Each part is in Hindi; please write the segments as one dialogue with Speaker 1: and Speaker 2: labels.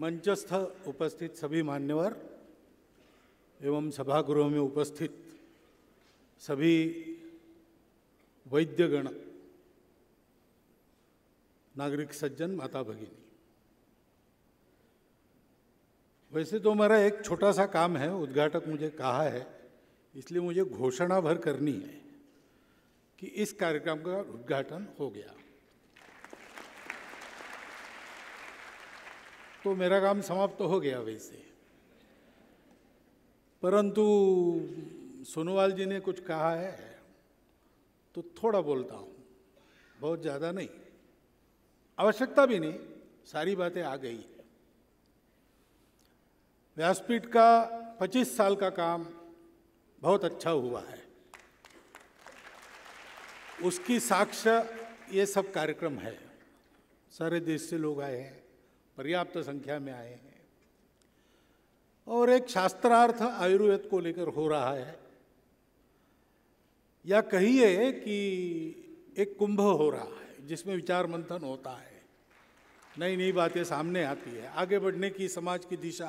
Speaker 1: मंचस्थ उपस्थित सभी मान्यवर एवं सभागृह में उपस्थित सभी वैद्यगण नागरिक सज्जन माता भगिनी वैसे तो मेरा एक छोटा सा काम है उद्घाटक मुझे कहा है इसलिए मुझे घोषणा भर करनी है कि इस कार्यक्रम का उद्घाटन हो गया तो मेरा काम समाप्त तो हो गया वैसे परंतु सोनोवाल जी ने कुछ कहा है तो थोड़ा बोलता हूँ बहुत ज़्यादा नहीं आवश्यकता भी नहीं सारी बातें आ गई है व्यासपीठ का 25 साल का काम बहुत अच्छा हुआ है उसकी साक्ष्य ये सब कार्यक्रम है सारे देश से लोग आए हैं पर्याप्त संख्या में आए हैं और एक शास्त्रार्थ आयुर्वेद को लेकर हो रहा है या कहिए कि एक कुंभ हो रहा है जिसमें विचार मंथन होता है नई नई बातें सामने आती है आगे बढ़ने की समाज की दिशा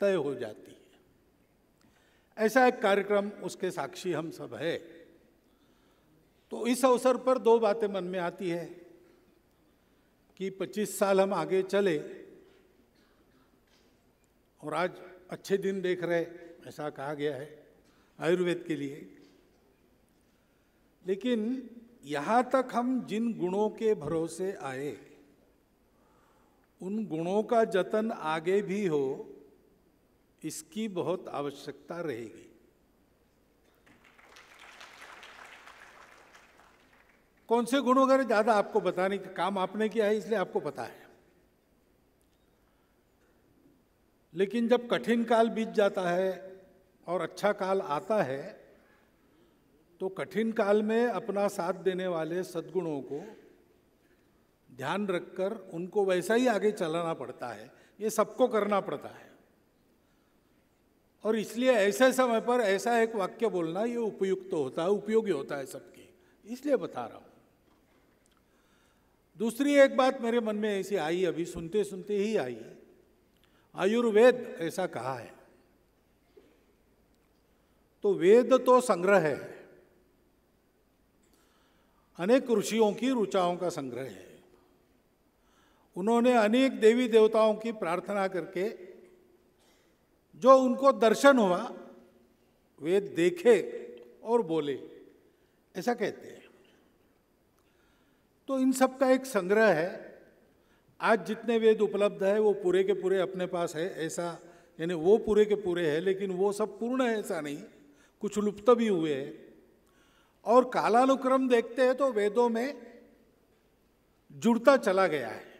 Speaker 1: तय हो जाती है ऐसा एक कार्यक्रम उसके साक्षी हम सब है तो इस अवसर पर दो बातें मन में आती है कि 25 साल हम आगे चले और आज अच्छे दिन देख रहे ऐसा कहा गया है आयुर्वेद के लिए लेकिन यहाँ तक हम जिन गुणों के भरोसे आए उन गुणों का जतन आगे भी हो इसकी बहुत आवश्यकता रहेगी कौन से गुणों का ज़्यादा आपको बताने का काम आपने किया है इसलिए आपको पता है लेकिन जब कठिन काल बीत जाता है और अच्छा काल आता है तो कठिन काल में अपना साथ देने वाले सद्गुणों को ध्यान रखकर उनको वैसा ही आगे चलाना पड़ता है ये सबको करना पड़ता है और इसलिए ऐसे समय पर ऐसा एक वाक्य बोलना ये उपयुक्त तो होता है उपयोगी होता है सबके इसलिए बता रहा हूँ दूसरी एक बात मेरे मन में ऐसी आई अभी सुनते सुनते ही आई है आयुर्वेद ऐसा कहा है तो वेद तो संग्रह है अनेक ऋषियों की रुचाओं का संग्रह है उन्होंने अनेक देवी देवताओं की प्रार्थना करके जो उनको दर्शन हुआ वेद देखे और बोले ऐसा कहते हैं तो इन सब का एक संग्रह है आज जितने वेद उपलब्ध है वो पूरे के पूरे अपने पास है ऐसा यानी वो पूरे के पूरे है लेकिन वो सब पूर्ण है ऐसा नहीं कुछ लुप्त भी हुए हैं और कालानुक्रम देखते हैं तो वेदों में जुड़ता चला गया है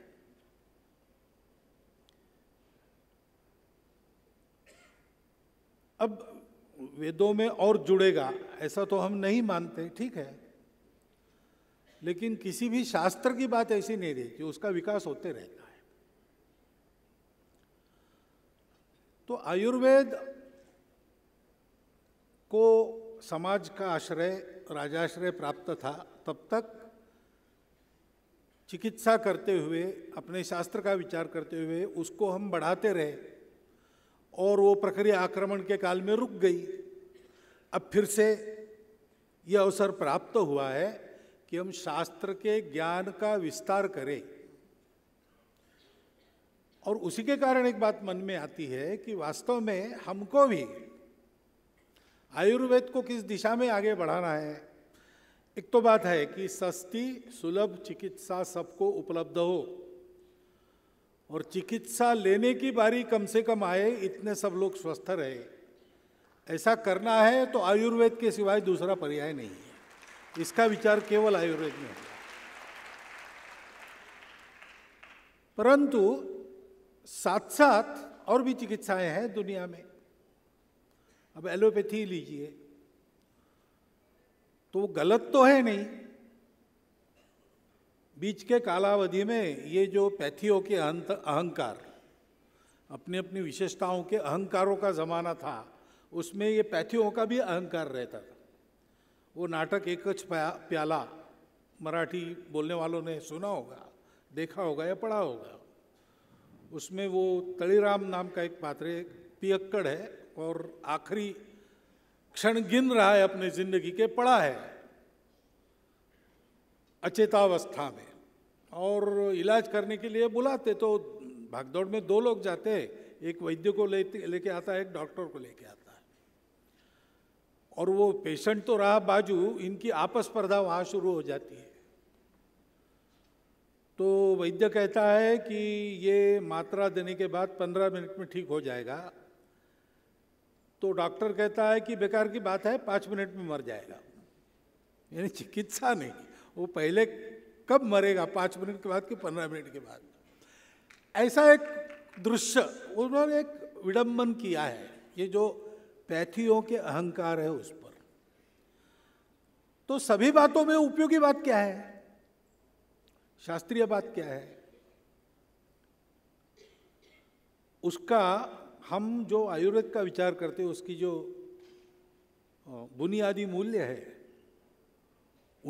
Speaker 1: अब वेदों में और जुड़ेगा ऐसा तो हम नहीं मानते ठीक है लेकिन किसी भी शास्त्र की बात ऐसी नहीं कि उसका विकास होते रहता है तो आयुर्वेद को समाज का आश्रय राजाश्रय प्राप्त था तब तक चिकित्सा करते हुए अपने शास्त्र का विचार करते हुए उसको हम बढ़ाते रहे और वो प्रक्रिया आक्रमण के काल में रुक गई अब फिर से यह अवसर प्राप्त हुआ है कि हम शास्त्र के ज्ञान का विस्तार करें और उसी के कारण एक बात मन में आती है कि वास्तव में हमको भी आयुर्वेद को किस दिशा में आगे बढ़ाना है एक तो बात है कि सस्ती सुलभ चिकित्सा सबको उपलब्ध हो और चिकित्सा लेने की बारी कम से कम आए इतने सब लोग स्वस्थ रहे ऐसा करना है तो आयुर्वेद के सिवाय दूसरा पर्याय नहीं है इसका विचार केवल आयुर्वेद में है परंतु साथ साथ और भी चिकित्साएं हैं दुनिया में अब एलोपैथी लीजिए तो वो गलत तो है नहीं बीच के कालावधि में ये जो पैथियों के अहंकार अपनी अपनी विशेषताओं के अहंकारों का ज़माना था उसमें ये पैथियों का भी अहंकार रहता था वो नाटक एकच प्याला मराठी बोलने वालों ने सुना होगा देखा होगा या पढ़ा होगा उसमें वो तड़ीराम नाम का एक पात्र पियक्कड़ है और आखिरी क्षण गिन रहा है अपने जिंदगी के पड़ा है अचेतावस्था में और इलाज करने के लिए बुलाते तो भागदौड़ में दो लोग जाते हैं एक वैद्य को लेते लेके आता है एक डॉक्टर को लेके आता और वो पेशेंट तो रहा बाजू इनकी आपस पर्दा वहाँ शुरू हो जाती है तो वैद्य कहता है कि ये मात्रा देने के बाद पंद्रह मिनट में ठीक हो जाएगा तो डॉक्टर कहता है कि बेकार की बात है पाँच मिनट में मर जाएगा यानी चिकित्सा नहीं वो पहले कब मरेगा पाँच मिनट के बाद कि पंद्रह मिनट के बाद ऐसा एक दृश्य उन्होंने एक विडम्बन किया है ये जो पैथियों के अहंकार है उस पर तो सभी बातों में उपयोगी बात क्या है शास्त्रीय बात क्या है उसका हम जो आयुर्वेद का विचार करते हैं उसकी जो बुनियादी मूल्य है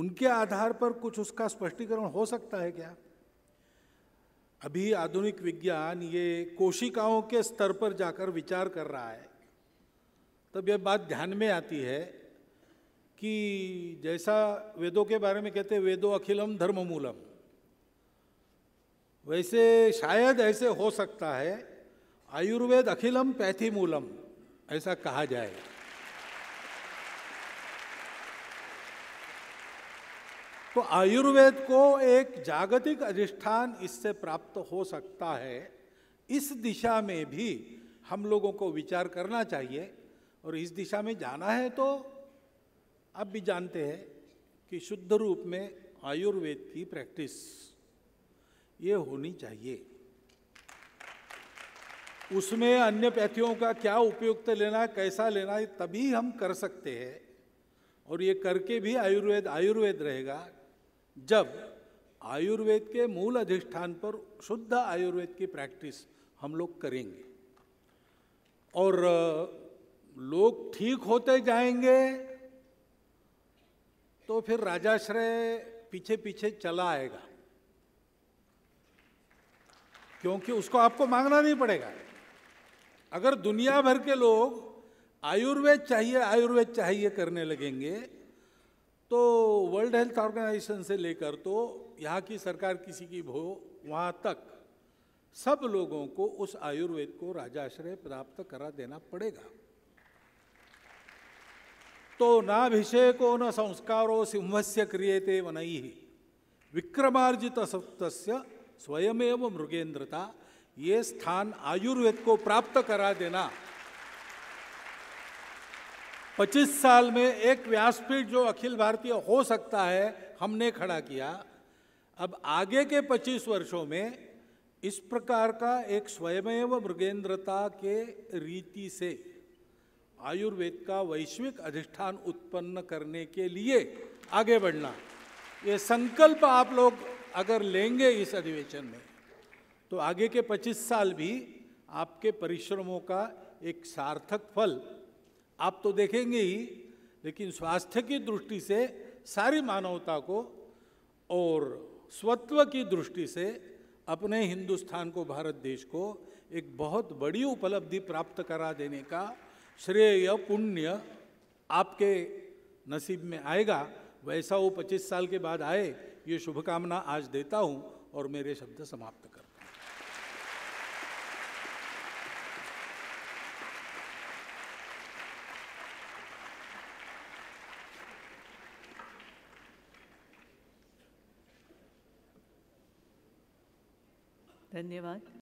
Speaker 1: उनके आधार पर कुछ उसका स्पष्टीकरण हो सकता है क्या अभी आधुनिक विज्ञान ये कोशिकाओं के स्तर पर जाकर विचार कर रहा है तब यह बात ध्यान में आती है कि जैसा वेदों के बारे में कहते हैं वेदो अखिलम धर्म मूलम वैसे शायद ऐसे हो सकता है आयुर्वेद अखिलम पैथी मूलम ऐसा कहा जाए तो आयुर्वेद को एक जागतिक अधिष्ठान इससे प्राप्त हो सकता है इस दिशा में भी हम लोगों को विचार करना चाहिए और इस दिशा में जाना है तो आप भी जानते हैं कि शुद्ध रूप में आयुर्वेद की प्रैक्टिस ये होनी चाहिए उसमें अन्य पैथियों का क्या उपयुक्त लेना कैसा लेना ये तभी हम कर सकते हैं और ये करके भी आयुर्वेद आयुर्वेद रहेगा जब आयुर्वेद के मूल अधिष्ठान पर शुद्ध आयुर्वेद की प्रैक्टिस हम लोग करेंगे और लोग ठीक होते जाएंगे तो फिर राजाश्रय पीछे पीछे चला आएगा क्योंकि उसको आपको मांगना नहीं पड़ेगा अगर दुनिया भर के लोग आयुर्वेद चाहिए आयुर्वेद चाहिए करने लगेंगे तो वर्ल्ड हेल्थ ऑर्गेनाइजेशन से लेकर तो यहाँ की सरकार किसी की हो वहाँ तक सब लोगों को उस आयुर्वेद को राजाश्रय प्राप्त करा देना पड़ेगा तो नाभिषेको न संस्कारो सिंह से क्रियते वन विक्रमार्जित सप्तस्य स्वयमेव मृगेन्द्रता ये स्थान आयुर्वेद को प्राप्त करा देना 25 साल में एक व्यासपीठ जो अखिल भारतीय हो सकता है हमने खड़ा किया अब आगे के 25 वर्षों में इस प्रकार का एक स्वयमेव मृगेंद्रता के रीति से आयुर्वेद का वैश्विक अधिष्ठान उत्पन्न करने के लिए आगे बढ़ना ये संकल्प आप लोग अगर लेंगे इस अधिवेशन में तो आगे के 25 साल भी आपके परिश्रमों का एक सार्थक फल आप तो देखेंगे ही लेकिन स्वास्थ्य की दृष्टि से सारी मानवता को और स्वत्व की दृष्टि से अपने हिंदुस्तान को भारत देश को एक बहुत बड़ी उपलब्धि प्राप्त करा देने का श्रेय पुण्य आपके नसीब में आएगा वैसा वो 25 साल के बाद आए ये शुभकामना आज देता हूँ और मेरे शब्द समाप्त करता धन्यवाद